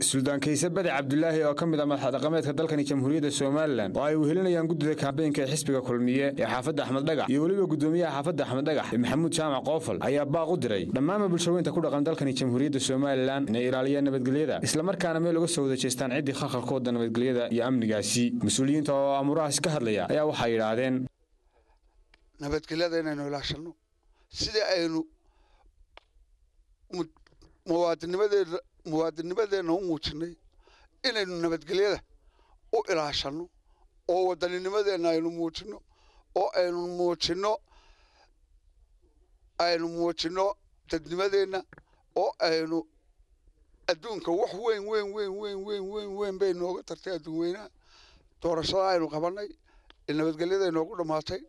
kayse bade cabdulaahi oo ka mid a ah madaxa dhaqameedka dalkani jamhuuriyadda somalilan oo ay wehelinayaan guddida kaambeynka ee xisbiga kulmiye ee xaafadda axmed dhagax iyo weliba guddoomiyaha xaafadda axmed dhagax ee maxamuud jaamac qoofal ayaa baaq u diray dhammaanba bulshooyinta ku dhaqan dalkani jamhuuriyadda somalilan inay ilaaliyaan nabadgelyada islamarkaana meel uga soo wada jeestaan ciddii khatarkooda nabadgelyada iyo amnigaasi mas-uuliyiinta oo amurahaasi ka hadlaya ayaa waxay yidhaahdeen nabadgelyada inaynu ilaashanno sida aynu muwaadinimadeeda muwaadinnimadeenna u muujinay inaynu nabadgelyada u ilaashanno oo wadaninnimadeenna aynu muujino oo aynu muujino aynu muujino dadnimadeenna oo aynu adduunka wax weyn weyn weyn weyn weyn weyn weyn bay nooga tartay adduunweynaha doorashada aynu qabanay nabadgelyada inoogu dhammaatay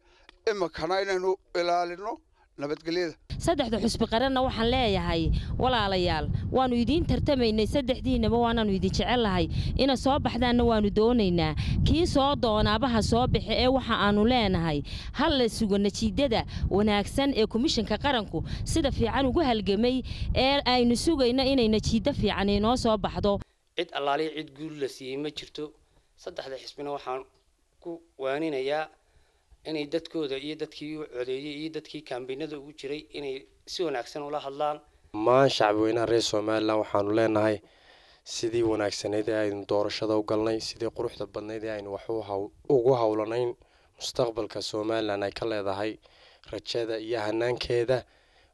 imakana inaynu ilaalino nabadgelyada saddexda xusbi qaranna waxaan leeyahay walaalayaal waannu idiin tartamaynay saddexdiinnaba waanaanu idin jecellahay ina soo baxdaanna waannu doonaynaa kii soo doonaabaha soo baxa ee waxa aannu leenahay hal la sugo najiidada wanaagsan ee komishanka qaranku sida fiican ugu halgamay ee aynu sugayno inay najiiddo fiican inoo soo baxdo cid allaaliya cid guul la siiyey ma jirto saddexda xisbina waxaan ku waaninayaa inay dadkooda iyo dadkii u codeeyey iyo dadkii kaambaynada ugu jiray inay si wanaagsan ula hadlaan dhammaan shacbiweynaha reer somalilan waxaanu leenahay sidii wanaagsaneyd ee aynu doorashada u galnay sidii quruxda badnayd ee aynu wax ugu howlanayn mustaqbalka somalilan ay ka leedahay rajada iyo hanaankeeda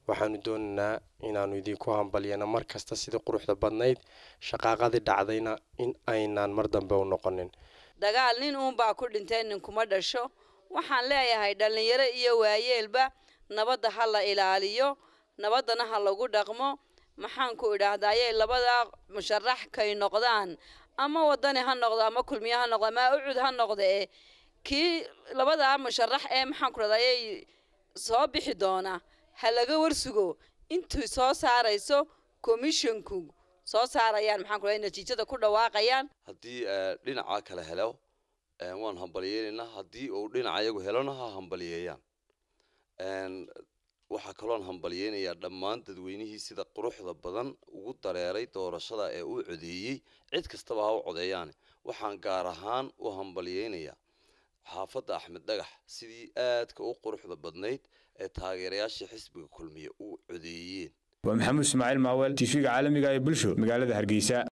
waxaanu doonaynaa inaanu idinku hambalyano mar kasta sidii quruxda badnayd shaqaaqadii dhacdayna in aynaan mar dambe u noqonin dagaal nin uunbaa ku dhintay ninkuma dhasho waxaan leeyahay dhallinyaro iyo waayeelba nabadda ha la ilaaliyo nabaddana ha lagu dhaqmo maxaanku idhaahdaa ayay labadaa musharax kay noqdaan ama wadani ha noqdo ama kulmiyo ha noqdo ama ucud ha noqde kii labadaa musharax ee maxaanku idhahda ayay soo bixi doonaa ha laga warsugo intuu soo saarayso komishinku soo saarayaan maxaanku natiijada ku dhawaaqayaan haddii eh, dhinaca kale helo waan hambalyeelaynaa haddii uu dhinaca iyagu helona ha hambalyeeyaan waxaa kaloon hambalyeynayaa dhammaan dadweynihii sida quruxda badan ugu dareeray doorashada ee uu codeeyey cid kastaba ha u codeeyaane waxaan gaar ahaan u hambalyeynayaa xaafadda axmed dhagax sidii aadka u quruxda badnayd ee taageerayaashii xisbiga kulmiya uu codeeyeen waa maxamuud ismaaciil maawel v ga caalamiga ah ee bulsho magaalada hargeysa